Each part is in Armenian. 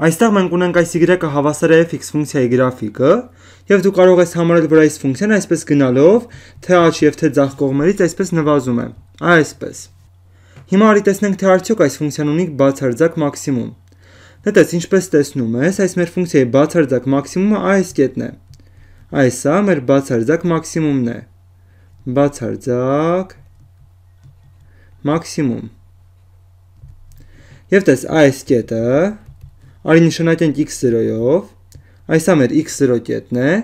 Այստեղ մենք ունենք այս y-ը հավասար է fx ֆունկցիայի գրաֆիկը, եւ դու կարող ես համարել, որ այս ֆունկցիան այսպես գնալով թե աջ եւ թե ձախ կողմերից այսպես նվազում է, այսպես։ Հիմա արի տեսնենք, թե արդյոք այս ֆունկցիան ունի բացարձակ մաքսիմում։ Դե տես, ինչպես տեսնում ես, այս մեր ֆունկցիայի բացարձակ մաքսիմումը այս կետն է։ Այս է մեր բացարձակ մաքսիմումն է։ Բացարձակ մաքսիմում։ Եվ տես այս կետը Արի նշանակենք x0-ով։ Այսա մեր x0 կետն է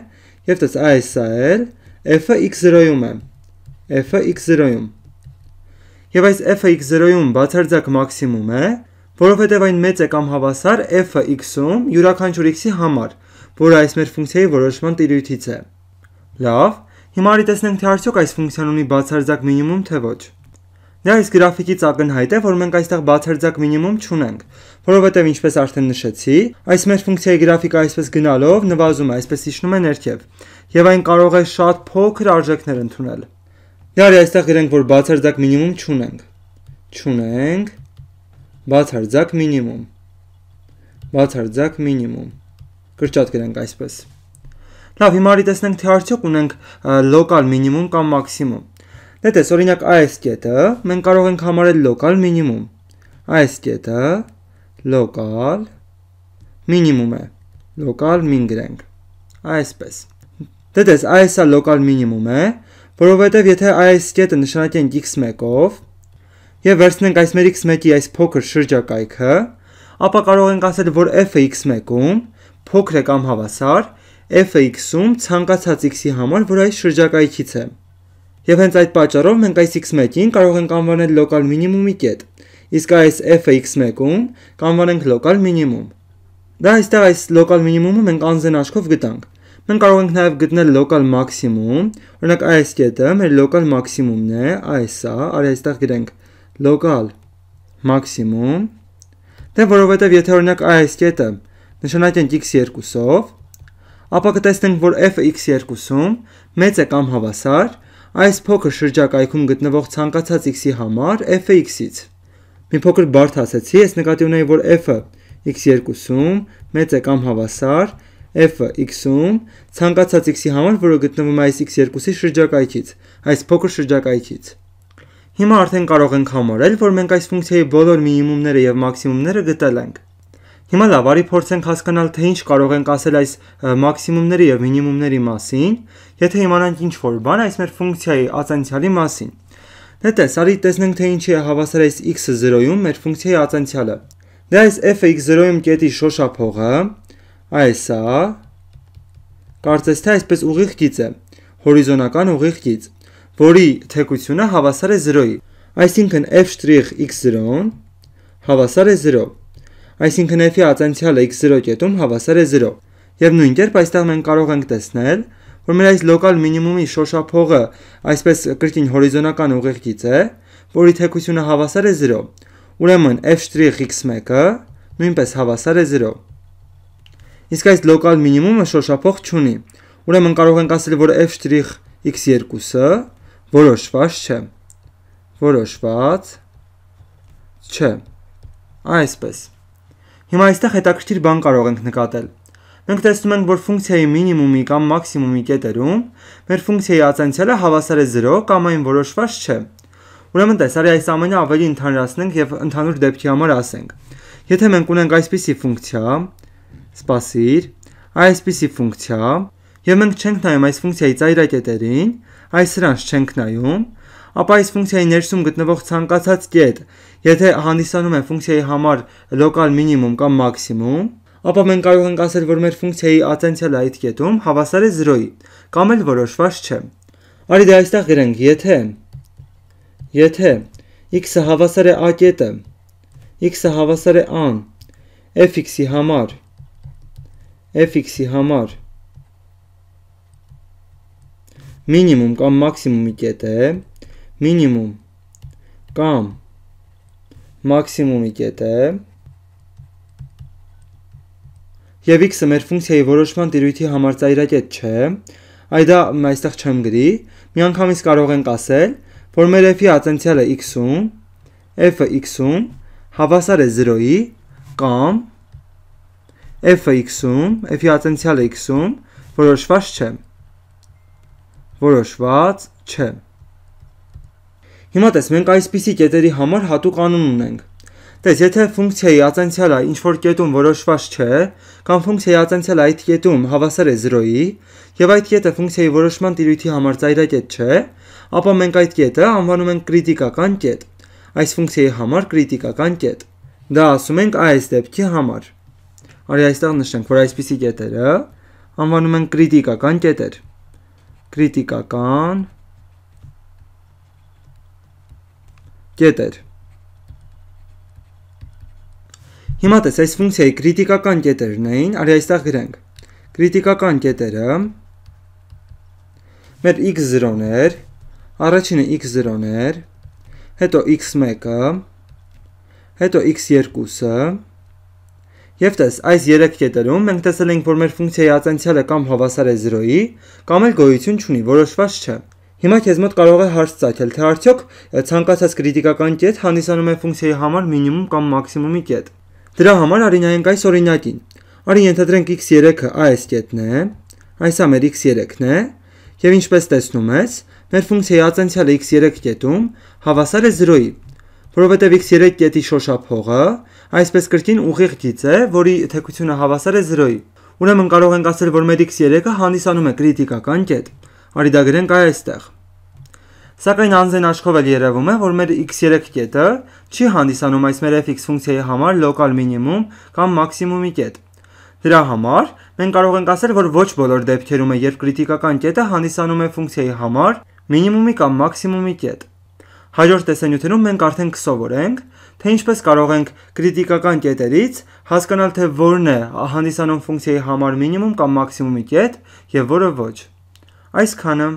եւ դες այսա էլ f-ը x0-ում է։ f-ը x0-ում։ Եվ այս f-ը x0-ում բացարձակ մաքսիմում է, որովհետեւ այն մեծ է կամ հավասար f-ը x-ում յուրաքանչյուր x-ի համար, որը այս մեր ֆունկցիայի որոշման տիրույթից է։ Լավ, հիմա արի տեսնենք թե արդյոք այս ֆունկցիան ունի բացարձակ մինիմում թե ոչ։ Դա իսկ գրաֆիկից ակնհայտ է, որ մենք այստեղ բացարձակ մինիմում չունենք, որովհետև ինչպես արդեն նշեցի, այս մեր ֆունկցիայի գրաֆիկը այսպես գնալով նվազում է, այսպես իջնում է ներքև, եւ այն կարող է շատ փոքր արժեքներ ընդունել։ Դարի այստեղ գրենք, որ բացարձակ մինիմում չունենք։ Չունենք բացարձակ մինիմում։ Բացարձակ մինիմում։ Կրճատ գրենք այսպես։ Լավ, հիմա արի տեսնենք, թե արդյոք ունենք լոկալ մինիմում կամ մաքսիմում։ Դե տես, օրինակ այս կետը մենք կարող ենք համարել local minimum։ Այս կետը local minimum է։ Local min գրենք։ Այսպես։ Դե տես, այս է local minimum է, որովհետև եթե այս կետը նշանակենք x1-ով եւ վերցնենք այս մեր x1-ի այս փոքր շրջակայքը, ապա կարող ենք ասել, որ f-ը x1-ում փոքր է կամ հավասար f-ը x-ում ցանկացած x-ի համար, որ այս շրջակայքից է։ Եվ հենց այդ պատճառով մենք այս x1-ին կարող ենք անվանել local minimum-ի կետ։ Իսկ այս f-ը x1-ում կանվանենք local minimum։ Դա այստեղ այս local minimum-ը մենք անզեն աչքով գտանք։ Մենք կարող ենք նաև գտնել local maximum, օրինակ այս կետը մեր local maximum-ն է, այս է, արի այստեղ գրենք local maximum, դե որովհետև եթե օրինակ այս կետը նշանակենք x2-ով, ապա կտեսնենք, որ f-ը x2-ում մեծ է կամ հավասար, Այս փոքր շրջակայքում գտնվող ցանկացած x-ի համար f-ը x-ից։ Մի փոքր բարդ ասացի, ես նկատի ունեի, որ f-ը x2-ում մեծ է կամ հավասար f-ը x-ում ցանկացած x-ի համար, որը գտնվում է այս x2-ի շրջակայքից, այս փոքր շրջակայքից։ Հիմա արդեն կարող ենք համարել, որ մենք այս ֆունկցիայի բոլոր մինիմումները եւ մաքսիմումները գտել ենք։ Հիմա լավ, արի փորձենք հասկանալ, թե ինչ կարող ենք ասել այս մաքսիմումների եւ մինիմումների մասին, եթե իմանանք ինչ որ բան այս մեր ֆունկցիայի ածանցյալի մասին։ Դե տես, արի տեսնենք թե ինչի է հավասար այս x-ը 0-ում մեր ֆունկցիայի ածանցյալը։ Դա դե այս f-ը x0-ում կետի շոշափողը, այս է։ Կարծես թե այսպես ուղիղ գիծ է, հորիզոնական ուղիղ գիծ, որի թեկությունը հավասար է 0-ի։ Այսինքն f' x0-ն հավասար է 0-ի։ Այսինքն f-ի ածանցյալը x0 կետում հավասար է 0։ Եվ նույն կերպ այստեղ մենք կարող ենք տեսնել, որ մեր այս լոկալ մինիմումի շոշափողը, այսպես կրկին հորիզոնական ուղեղից է, որի թեկությունը հավասար է 0։ Ուրեմն f'(x1)-ը նույնպես հավասար է 0։ Իսկ այս լոկալ մինիմումը շոշափող չունի։ Ուրեմն կարող ենք ասել, որ f'(x2)-ը որոշված չէ։ Որոշված չէ։ Այսպես Հիմա այստեղ հետաքրքիր բան կարող ենք նկատել։ Մենք տեսնում ենք, որ ֆունկցիայի մինիմումի կամ մաքսիմումի կետերում մեր ֆունկցիայի ացենցիալը հավասար է 0 կամ այն որոշված չէ։ Ուրեմն տես, արի այս ամենը ավելի ընդհանրացնենք եւ ընդհանուր դեպքի համար ասենք։ Եթե մենք ունենք այսպիսի ֆունկցիա, սպասիր, այսպիսի ֆունկցիա, եւ մենք չենք նայում այս ֆունկցիայի ծայրակետերին, այս սրանց չենք նայում, ապա այս ֆունկցիայի ներսում գտնվող ցանկացած կետ, եթե հանդիսանում է ֆունկցիայի համար լոկալ մինիմում կամ մաքսիմում, ապա մենք կարող ենք ասել, որ մեր ֆունկցիայի ատենցիալը այդ կետում հավասար է 0-ի, կամ էլ որոշված չէ։ Արի դա դե այստեղ գրենք, եթե եթե x-ը հավասար է a կետը, x-ը հավասար է a-ն, fx-ի համար fx-ի համար մինիմում կամ մաքսիմումի կետը մինիմում կամ մաքսիմումի կետը եւ x-ը մեր ֆունկցիայի որոշման տիրույթի համար ծայրակետ չէ, այ դա այստեղ չեմ գրի, միանգամից կարող ենք ասել, որ մեր f-ի ատենցիալը x-ում, f-ը x-ում հավասար է 0-ի կամ f-ը x-ում, f-ի ատենցիալը x-ում որոշված չէ։ Որոշված չէ։ Հիմա տես, մենք այսպիսի կետերի համար հատուկ անուն ունենք։ Տես, եթե ֆունկցիայի ատենցիալը ինչ որ կետում որոշված չէ, կամ ֆունկցիայի ատենցիալը այդ կետում հավասար է 0-ի, եւ այդ կետը ֆունկցիայի որոշման տիրույթի համար ծայրակետ չէ, ապա մենք այդ կետը անվանում ենք կրիտիկական կետ։ Այս ֆունկցիայի համար կրիտիկական կետ։ Դա ասում ենք այս դեպքի համար։ Արի այստեղ նշենք, որ այսպիսի կետերը անվանում են կրիտիկական կետեր։ Կրիտիկական կետեր կետեր։ Հիմա տես այս ֆունկցիայի քրիտիկական կետերն էին, արի այստեղ գրենք։ Քրիտիկական կետերը մեր x0-ն էր, առաջինը x0-ն էր, հետո x1-ը, հետո x2-ը, Եվ տես, այս 3 կետերում մենք տեսել ենք, որ մեր ֆունկցիայի ածանցյալը կամ հավասար է 0-ի, կամ էլ գոյություն չունի, որոշված չէ։ Հիմա քեզ մոտ կարող է հարց ցակել, թե արդյոք ցանկացած քրիտիկական կետ հանդիսանում է ֆունկցիայի համար մինիմում կամ մաքսիմումի կետ։ Դրա համար արինայենք այս օրինակին։ Արի ենթադրենք x3-ը այս կետն է, այս ամեր x3-ն է, եւ ինչպես տեսնում ես, մեր ֆունկցիայի ածենցիալը x3 կետում հավասար է 0-ի, որովհետեւ x3 կետի շոշափողը այսպես կրկին ուղիղ գիծ է, որի թեքությունը հավասար է 0-ի։ Ուրեմն կարող ենք ասել, որ մեր x3-ը հանդիսանում է քրիտիկական կետ։ Արի դա գրենք այ այստեղ։ Սակայն անձեն աչքով էլ երևում է, որ մեր x3 կետը չի հանդիսանում այս մեր fx ֆունկցիայի համար local minimum կամ maximum-ի կետ։ Դրա համար մենք կարող ենք ասել, որ ոչ բոլոր դեպքերում է, երբ քրիտիկական կետը հանդիսանում է ֆունկցիայի համար մինիմումի կամ մաքսիմումի կետ։ Հաջորդ տեսանյութերում մենք արդեն կսովորենք, թե ինչպես կարող ենք քրիտիկական կետերից հասկանալ, թե որն է հանդիսանում ֆունկցիայի համար մինիմում կամ մաքսիմումի կետ եւ որը ոչ։ Այսքանը